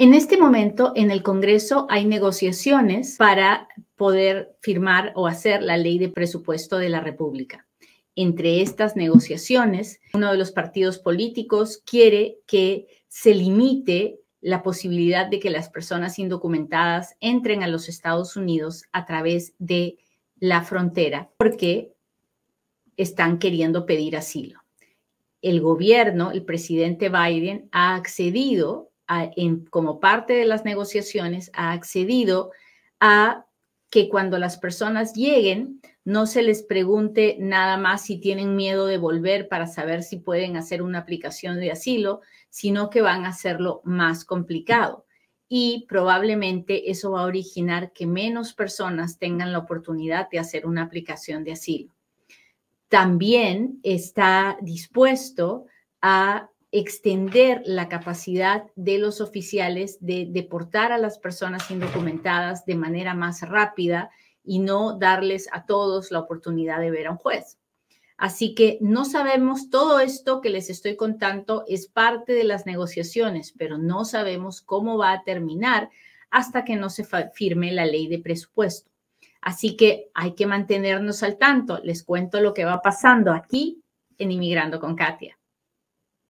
En este momento en el Congreso hay negociaciones para poder firmar o hacer la ley de presupuesto de la República. Entre estas negociaciones, uno de los partidos políticos quiere que se limite la posibilidad de que las personas indocumentadas entren a los Estados Unidos a través de la frontera porque están queriendo pedir asilo. El gobierno, el presidente Biden, ha accedido como parte de las negociaciones, ha accedido a que cuando las personas lleguen, no se les pregunte nada más si tienen miedo de volver para saber si pueden hacer una aplicación de asilo, sino que van a hacerlo más complicado. Y probablemente eso va a originar que menos personas tengan la oportunidad de hacer una aplicación de asilo. También está dispuesto a extender la capacidad de los oficiales de deportar a las personas indocumentadas de manera más rápida y no darles a todos la oportunidad de ver a un juez. Así que no sabemos, todo esto que les estoy contando es parte de las negociaciones, pero no sabemos cómo va a terminar hasta que no se firme la ley de presupuesto. Así que hay que mantenernos al tanto. Les cuento lo que va pasando aquí en Inmigrando con Katia.